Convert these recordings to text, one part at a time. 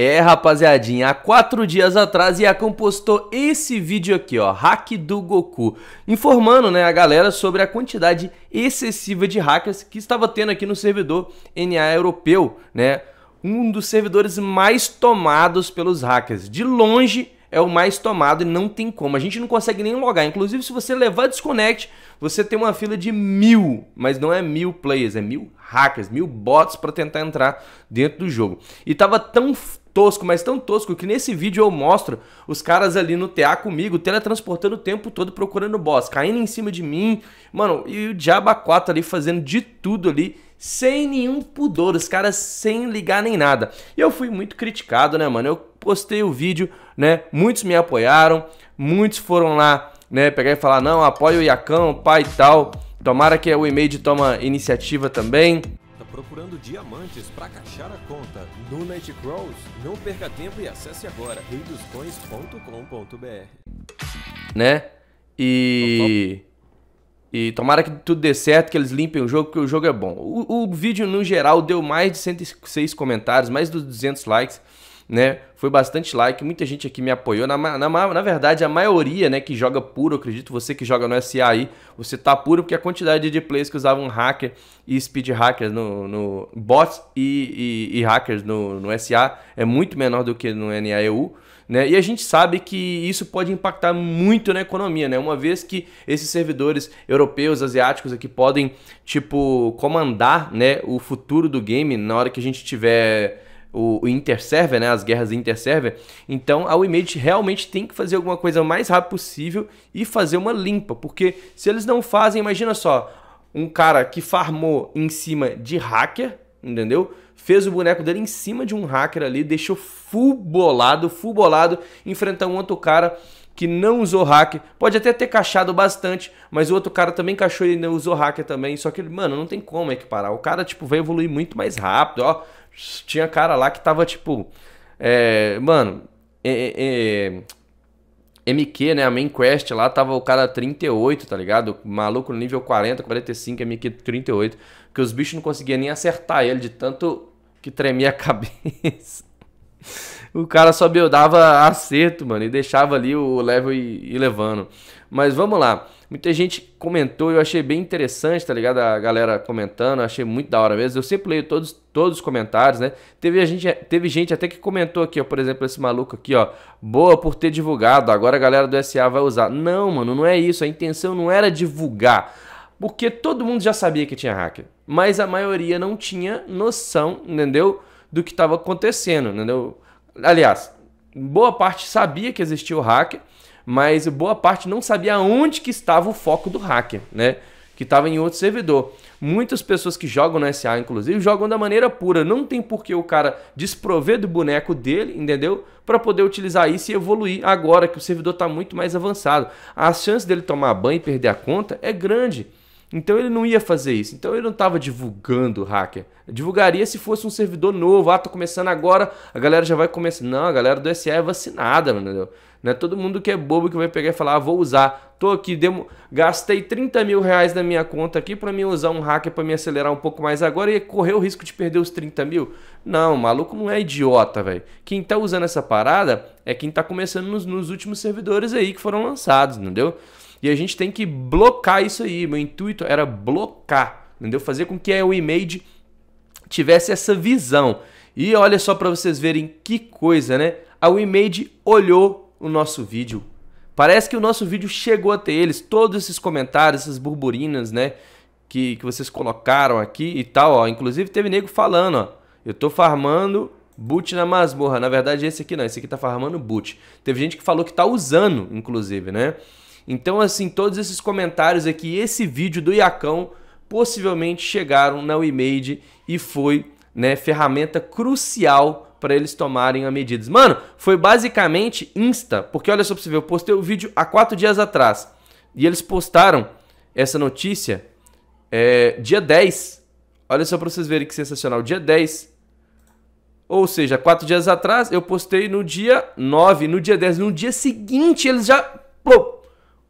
É, rapaziadinha, há quatro dias atrás Iacão postou esse vídeo aqui, ó, hack do Goku, informando, né, a galera sobre a quantidade excessiva de hackers que estava tendo aqui no servidor NA europeu, né, um dos servidores mais tomados pelos hackers, de longe é o mais tomado e não tem como. A gente não consegue nem logar. Inclusive, se você levar desconect, você tem uma fila de mil, mas não é mil players, é mil hackers, mil bots para tentar entrar dentro do jogo. E tava tão tosco, mas tão tosco que nesse vídeo eu mostro os caras ali no TA comigo, teletransportando o tempo todo procurando boss, caindo em cima de mim, mano, e o Diaba 4 ali fazendo de tudo ali sem nenhum pudor, os caras sem ligar nem nada. E eu fui muito criticado, né, mano? Eu postei o vídeo, né? Muitos me apoiaram, muitos foram lá, né, pegar e falar: "Não, apoio o Iacão, pai e tal". Tomara que o e-mail toma iniciativa também tá procurando diamantes para caixar a conta no Nightcrawls? Não perca tempo e acesse agora reidoscoins.com.br. Né? E e tomara que tudo dê certo, que eles limpem o jogo, porque o jogo é bom. O, o vídeo, no geral, deu mais de 106 comentários, mais de 200 likes, né? Foi bastante like, muita gente aqui me apoiou. Na, na, na verdade, a maioria, né, que joga puro, acredito, você que joga no SA aí, você tá puro, porque a quantidade de players que usavam hacker e speed hackers no, no bots e, e, e hackers no, no SA é muito menor do que no NAEU. Né? E a gente sabe que isso pode impactar muito na economia, né? uma vez que esses servidores europeus, asiáticos aqui podem tipo comandar né, o futuro do game na hora que a gente tiver o, o interserver, né, as guerras interserver. Então a Image realmente tem que fazer alguma coisa o mais rápido possível e fazer uma limpa, porque se eles não fazem, imagina só, um cara que farmou em cima de hacker, entendeu? Fez o boneco dele em cima de um hacker ali, deixou full bolado, full bolado, enfrentar um outro cara que não usou hacker. Pode até ter cachado bastante, mas o outro cara também cachou e não usou hacker também. Só que, mano, não tem como equiparar. O cara, tipo, vai evoluir muito mais rápido, ó. Tinha cara lá que tava, tipo, é, mano, é, é, é MQ, né, a main quest lá, tava o cara 38, tá ligado? Maluco no nível 40, 45, MQ 38 que os bichos não conseguiam nem acertar ele de tanto que tremia a cabeça. o cara só buildava acerto, mano, e deixava ali o level e, e levando. Mas vamos lá. Muita gente comentou, eu achei bem interessante, tá ligado? A galera comentando, achei muito da hora mesmo. Eu sempre leio todos, todos os comentários, né? Teve, a gente, teve gente até que comentou aqui, ó, por exemplo, esse maluco aqui, ó. Boa por ter divulgado, agora a galera do SA vai usar. Não, mano, não é isso. A intenção não era divulgar porque todo mundo já sabia que tinha hacker, mas a maioria não tinha noção, entendeu? Do que estava acontecendo, entendeu? Aliás, boa parte sabia que existia o hacker, mas boa parte não sabia onde que estava o foco do hacker, né? Que estava em outro servidor. Muitas pessoas que jogam no SA, inclusive, jogam da maneira pura. Não tem por que o cara desprover do boneco dele, entendeu? Para poder utilizar isso e evoluir agora que o servidor está muito mais avançado. A chance dele tomar banho e perder a conta é grande. Então ele não ia fazer isso. Então ele não estava divulgando o hacker. divulgaria se fosse um servidor novo. Ah, tô começando agora, a galera já vai começar. Não, a galera do SE é vacinada, mano. Não é todo mundo que é bobo que vai pegar e falar, ah, vou usar. Tô aqui, demo... gastei 30 mil reais na minha conta aqui para mim usar um hacker para me acelerar um pouco mais agora e correr o risco de perder os 30 mil. Não, maluco não é idiota, velho. Quem tá usando essa parada é quem tá começando nos, nos últimos servidores aí que foram lançados, entendeu? E a gente tem que blocar isso aí. Meu intuito era blocar, entendeu? Fazer com que a image tivesse essa visão. E olha só para vocês verem que coisa, né? A image olhou o nosso vídeo. Parece que o nosso vídeo chegou até eles, todos esses comentários, essas burburinas, né? Que, que vocês colocaram aqui e tal, ó. Inclusive teve nego falando, ó. Eu tô farmando boot na masmorra. Na verdade, esse aqui não, esse aqui tá farmando boot. Teve gente que falou que tá usando, inclusive, né? Então, assim, todos esses comentários aqui, esse vídeo do Iacão, possivelmente chegaram na WeMade e foi né, ferramenta crucial para eles tomarem a medidas. Mano, foi basicamente Insta, porque olha só pra você ver, eu postei o vídeo há quatro dias atrás e eles postaram essa notícia é, dia 10. Olha só pra vocês verem que sensacional, dia 10. Ou seja, quatro dias atrás eu postei no dia 9, no dia 10, no dia seguinte eles já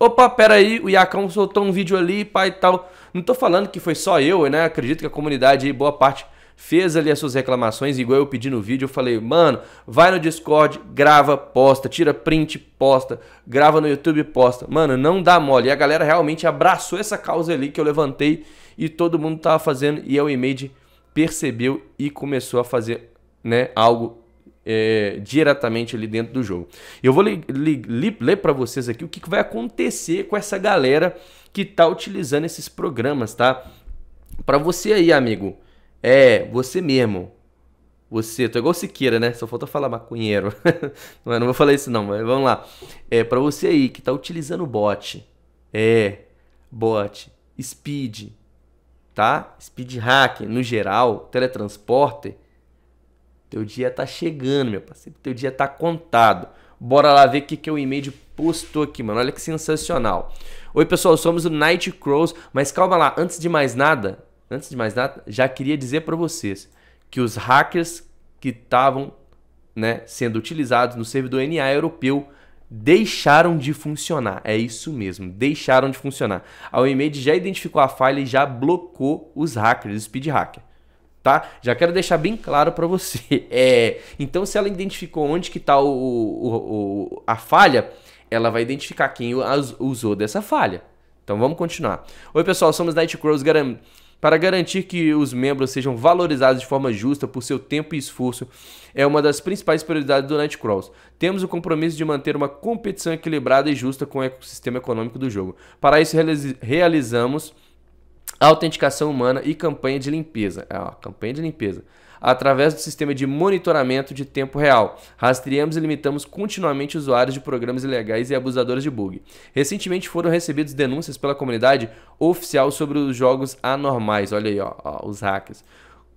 Opa, peraí, o Iacão soltou um vídeo ali, pai e tal. Não tô falando que foi só eu, né? Acredito que a comunidade aí, boa parte, fez ali as suas reclamações, igual eu pedi no vídeo. Eu falei, mano, vai no Discord, grava, posta, tira print, posta, grava no YouTube, posta. Mano, não dá mole. E a galera realmente abraçou essa causa ali que eu levantei e todo mundo tava fazendo. E a Image percebeu e começou a fazer, né, algo é, diretamente ali dentro do jogo. Eu vou ler, para vocês aqui o que, que vai acontecer com essa galera que tá utilizando esses programas, tá? Para você aí, amigo, é você mesmo, você, tô igual Siqueira, né? Só falta falar maconheiro. não, não vou falar isso não, mas vamos lá. É para você aí que tá utilizando bot. É, bot, speed, tá? Speed hack no geral, teletransporter. Teu dia tá chegando, meu parceiro. Teu dia tá contado. Bora lá ver o que, que o e-mail postou aqui, mano. Olha que sensacional. Oi, pessoal, somos o Night Crows, mas calma lá, antes de mais nada, antes de mais nada, já queria dizer para vocês que os hackers que estavam, né, sendo utilizados no servidor NA europeu deixaram de funcionar. É isso mesmo, deixaram de funcionar. A Oimade já identificou a falha e já blocou os hackers, o speed hacker tá? Já quero deixar bem claro para você. É, então, se ela identificou onde que tá o, o, o a falha, ela vai identificar quem usou dessa falha. Então, vamos continuar. Oi, pessoal, somos Nightcrows Para garantir que os membros sejam valorizados de forma justa por seu tempo e esforço, é uma das principais prioridades do Nightcrawls. Temos o compromisso de manter uma competição equilibrada e justa com o ecossistema econômico do jogo. Para isso, realizamos autenticação humana e campanha de limpeza. É ó, campanha de limpeza. Através do sistema de monitoramento de tempo real, rastreamos e limitamos continuamente usuários de programas ilegais e abusadores de bug. Recentemente foram recebidas denúncias pela comunidade oficial sobre os jogos anormais. Olha aí, ó, ó os hackers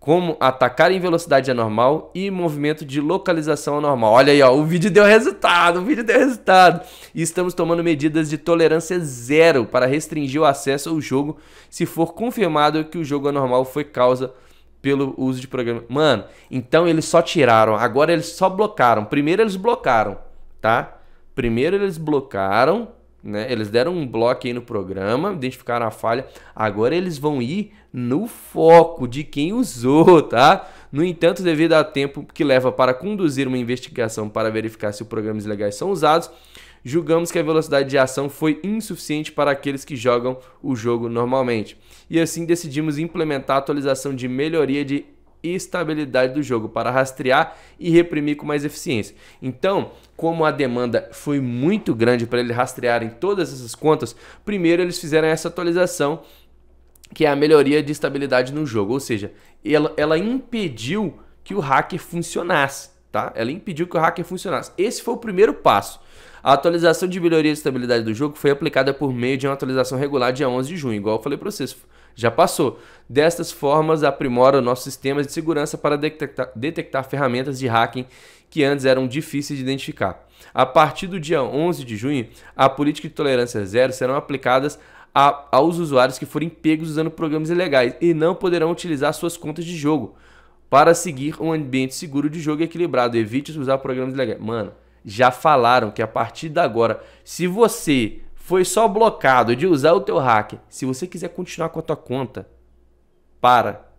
como atacar em velocidade anormal e movimento de localização anormal. Olha aí, ó, o vídeo deu resultado, o vídeo deu resultado. E estamos tomando medidas de tolerância zero para restringir o acesso ao jogo se for confirmado que o jogo anormal foi causa pelo uso de programa. Mano, então eles só tiraram, agora eles só blocaram. Primeiro eles blocaram, tá? Primeiro eles blocaram né? Eles deram um bloco aí no programa, identificaram a falha. Agora eles vão ir no foco de quem usou, tá? No entanto, devido ao tempo que leva para conduzir uma investigação para verificar se programas ilegais são usados, julgamos que a velocidade de ação foi insuficiente para aqueles que jogam o jogo normalmente. E assim decidimos implementar a atualização de melhoria de e estabilidade do jogo para rastrear e reprimir com mais eficiência. Então, como a demanda foi muito grande para ele rastrear em todas essas contas, primeiro eles fizeram essa atualização que é a melhoria de estabilidade no jogo, ou seja, ela, ela impediu que o hacker funcionasse, tá? Ela impediu que o hacker funcionasse. Esse foi o primeiro passo. A atualização de melhoria de estabilidade do jogo foi aplicada por meio de uma atualização regular dia 11 de junho, igual eu falei para vocês, já passou. Destas formas, aprimora nossos sistemas de segurança para detectar, detectar ferramentas de hacking que antes eram difíceis de identificar. A partir do dia 11 de junho, a política de tolerância zero serão aplicadas a, aos usuários que forem pegos usando programas ilegais e não poderão utilizar suas contas de jogo para seguir um ambiente seguro de jogo e equilibrado. Evite usar programas ilegais. Mano, já falaram que a partir de agora, se você foi só bloqueado de usar o teu hack, se você quiser continuar com a tua conta, para.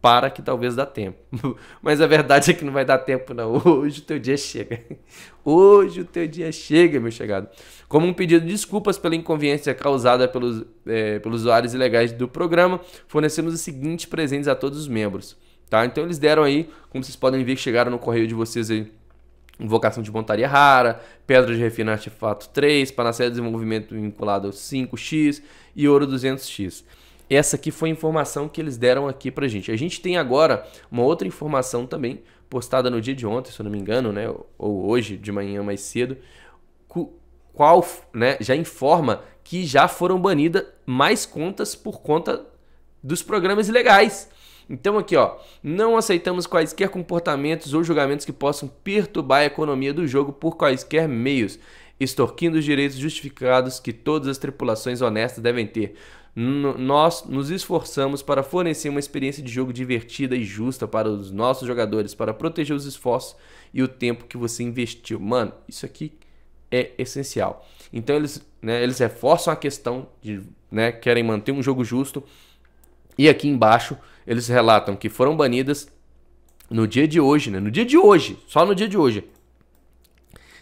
Para que talvez dá tempo. Mas a verdade é que não vai dar tempo não. Hoje o teu dia chega. Hoje o teu dia chega, meu chegado. Como um pedido de desculpas pela inconveniência causada pelos, é, pelos usuários ilegais do programa, fornecemos os seguintes presentes a todos os membros. Tá? Então eles deram aí, como vocês podem ver que chegaram no correio de vocês aí, Invocação de Montaria Rara, Pedra de Refino Artefato 3, Panacea de Desenvolvimento Vinculado 5x e Ouro 200x. Essa aqui foi a informação que eles deram aqui pra gente. A gente tem agora uma outra informação também, postada no dia de ontem, se eu não me engano, né? ou hoje, de manhã mais cedo, qual né, já informa que já foram banidas mais contas por conta dos programas ilegais. Então aqui, ó, não aceitamos quaisquer comportamentos ou julgamentos que possam perturbar a economia do jogo por quaisquer meios, extorquindo os direitos justificados que todas as tripulações honestas devem ter. N nós nos esforçamos para fornecer uma experiência de jogo divertida e justa para os nossos jogadores, para proteger os esforços e o tempo que você investiu. Mano, isso aqui é essencial. Então eles, né, eles reforçam a questão de, né, querem manter um jogo justo. E aqui embaixo eles relatam que foram banidas no dia de hoje, né? No dia de hoje, só no dia de hoje.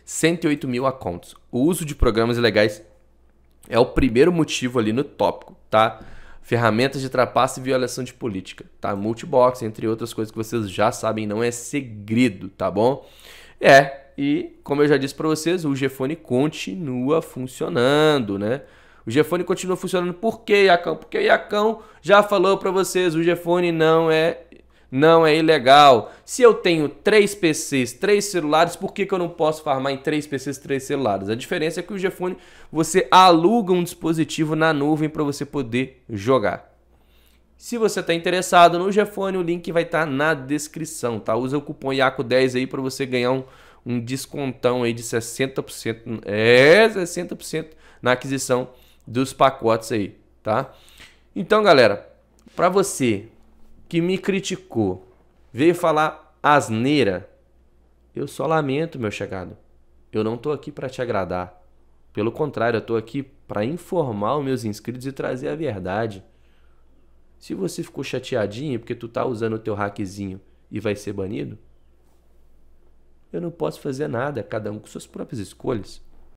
108 mil accounts. O uso de programas ilegais é o primeiro motivo ali no tópico, tá? Ferramentas de trapaça e violação de política, tá? Multibox, entre outras coisas que vocês já sabem, não é segredo, tá bom? É, e como eu já disse para vocês, o Gfone continua funcionando, né? O Gefone continua funcionando. Por que, Iacão? Porque o Iacão já falou para vocês, o Gefone não é não é ilegal. Se eu tenho três PCs, três celulares, por que, que eu não posso farmar em três PCs, três celulares? A diferença é que o Gefone você aluga um dispositivo na nuvem para você poder jogar. Se você está interessado no Gefone, o link vai estar tá na descrição, tá? Usa o cupom IACO10 aí para você ganhar um, um descontão aí de 60%, é, 60% na aquisição dos pacotes aí, tá? Então, galera, para você que me criticou, veio falar asneira, eu só lamento, meu chegado. Eu não tô aqui para te agradar. Pelo contrário, eu tô aqui para informar os meus inscritos e trazer a verdade. Se você ficou chateadinho é porque tu tá usando o teu hackzinho e vai ser banido, eu não posso fazer nada, cada um com suas próprias escolhas.